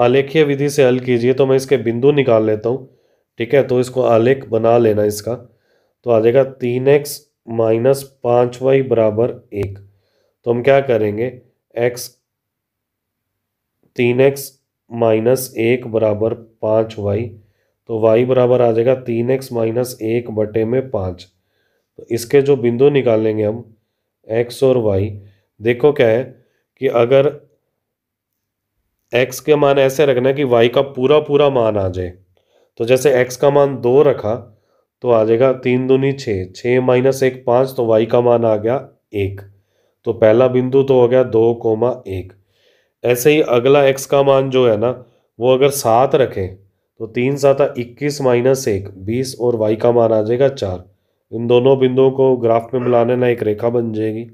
आलेखीय विधि से हल कीजिए तो मैं इसके बिंदु निकाल लेता हूँ ठीक है तो इसको आलेख बना लेना इसका तो आ जाएगा तीन एक्स माइनस पाँच वाई बराबर एक तो हम क्या करेंगे एक्स तीन एक्स माइनस एक बराबर पाँच वाई तो वाई बराबर आ जाएगा तीन एक्स माइनस एक बटे में पाँच तो इसके जो बिंदु निकालेंगे हम एक्स और वाई देखो क्या है कि अगर एक्स के मान ऐसे रखना कि वाई का पूरा पूरा मान आ जाए तो जैसे एक्स का मान दो रखा तो आ जाएगा तीन दूनी छः छः माइनस एक पाँच तो वाई का मान आ गया एक तो पहला बिंदु तो हो गया दो कोमा एक ऐसे ही अगला एक्स का मान जो है ना वो अगर सात रखें तो तीन सात इक्कीस माइनस एक बीस और वाई का मान आ जाएगा चार इन दोनों बिंदुओं को ग्राफ में मिलाने ना एक रेखा बन जाएगी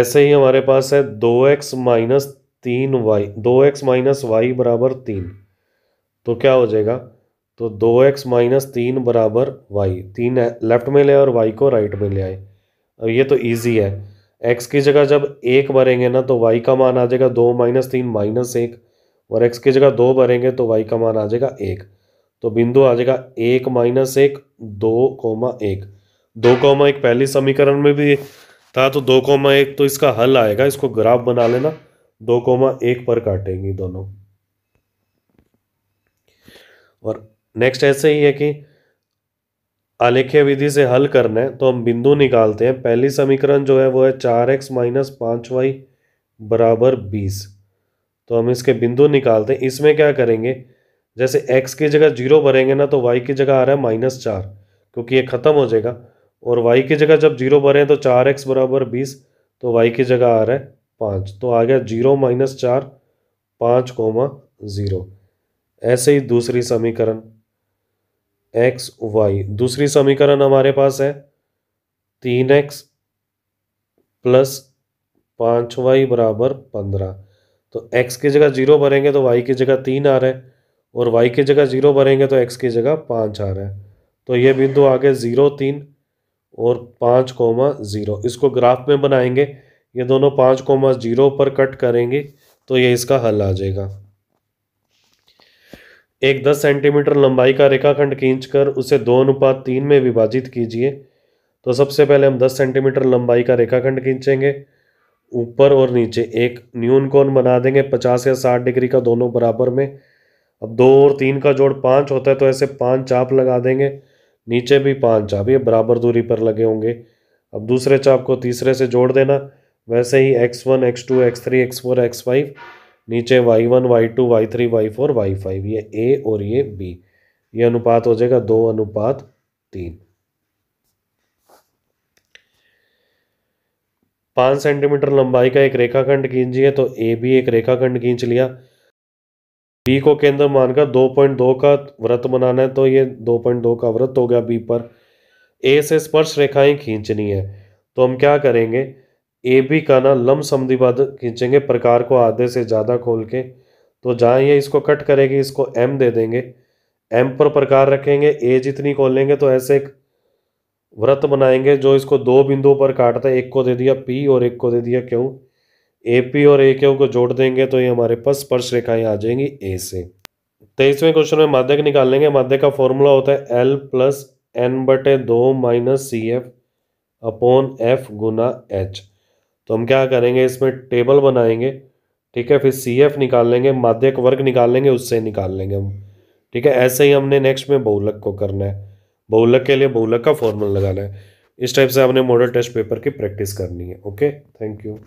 ऐसे ही हमारे पास है दो एक्स माइनस तीन वाई दो एक्स माइनस वाई बराबर तीन तो क्या हो जाएगा तो दो एक्स माइनस तीन बराबर वाई तीन लेफ्ट में ले और वाई को राइट में ले आए अब ये तो इजी है एक्स की जगह जब एक भरेंगे ना तो वाई का मान आ जाएगा दो माइनस तीन माइनस एक और एक्स की जगह दो भरेंगे तो वाई का मान आ जाएगा एक तो बिंदु आ जाएगा एक माइनस एक दो कोमा एक दो कोमा एक पहली समीकरण में भी था तो दो कोमा एक तो इसका हल आएगा इसको ग्राफ बना लेना दो कोमा एक पर काटेंगे दोनों और नेक्स्ट ऐसे ही है कि आलेख्य विधि से हल करना है तो हम बिंदु निकालते हैं पहली समीकरण जो है वो है चार एक्स माइनस पाँच वाई बराबर बीस तो हम इसके बिंदु निकालते हैं इसमें क्या करेंगे जैसे एक्स की जगह जीरो भरेंगे ना तो वाई की जगह आ रहा है माइनस चार क्योंकि ये ख़त्म हो जाएगा और वाई की जगह जब जीरो भरें तो चार एक्स बराबर बीस तो वाई की जगह आ रहा है पाँच तो आ गया जीरो माइनस चार पाँच कोमा ज़ीरो ऐसे ही दूसरी समीकरण एक्स वाई दूसरी समीकरण हमारे पास है तीन एक्स प्लस पाँच वाई बराबर पंद्रह तो एक्स की जगह जीरो भरेंगे तो वाई की जगह तीन आ रहा है और वाई की जगह जीरो भरेंगे तो एक्स की जगह पाँच आ रहा है तो ये बिंदु आगे ज़ीरो तीन और पाँच कोमा ज़ीरो इसको ग्राफ में बनाएंगे ये दोनों पाँच कोमा ज़ीरो पर कट करेंगे तो ये इसका हल आ जाएगा एक दस सेंटीमीटर लंबाई का रेखाखंड खींचकर उसे दो अनुपात तीन में विभाजित कीजिए तो सबसे पहले हम दस सेंटीमीटर लंबाई का रेखाखंड खींचेंगे ऊपर और नीचे एक न्यून कोण बना देंगे पचास या साठ डिग्री का दोनों बराबर में अब दो और तीन का जोड़ पाँच होता है तो ऐसे पाँच चाप लगा देंगे नीचे भी पांच ये बराबर दूरी पर लगे होंगे अब दूसरे चाप को तीसरे से जोड़ देना वैसे ही x one x two x three x four x five नीचे y one y two y three y four y five ये ए और ये बी ये अनुपात हो जाएगा दो अनुपात तीन पाँच सेंटीमीटर लंबाई का एक रेखाखंड खींचिए तो ए भी एक रेखाखंड खींच लिया बी को केंद्र मानकर 2.2 का व्रत बनाना है तो ये 2.2 का व्रत हो गया बी पर ए से स्पर्श रेखाएं खींचनी है तो हम क्या करेंगे ए बी का ना लम बाद खींचेंगे प्रकार को आधे से ज़्यादा खोल के तो जहाँ ये इसको कट करेगी इसको एम दे देंगे एम पर प्रकार रखेंगे ए जितनी खोलेंगे तो ऐसे एक व्रत बनाएंगे जो इसको दो बिंदुओं पर काटता है एक को दे दिया पी और एक को दे दिया क्यों ए पी और ए क्यू को जोड़ देंगे तो ये हमारे पास स्पर्श रेखाएं आ जाएंगी ए से तेईसवें क्वेश्चन में माध्यक निकाल लेंगे माध्यक का फॉर्मूला होता है एल प्लस एन बटे दो minus c f upon f गुना एच तो हम क्या करेंगे इसमें टेबल बनाएंगे ठीक है फिर सी एफ निकाल लेंगे माध्यक वर्ग निकाल लेंगे उससे निकाल लेंगे हम ठीक है ऐसे ही हमने नेक्स्ट में बहुलक को करना है बहुलक के लिए बहुलक का फॉर्मूला लगाना है इस टाइप से आपने मॉडल टेस्ट पेपर की प्रैक्टिस करनी है ओके थैंक यू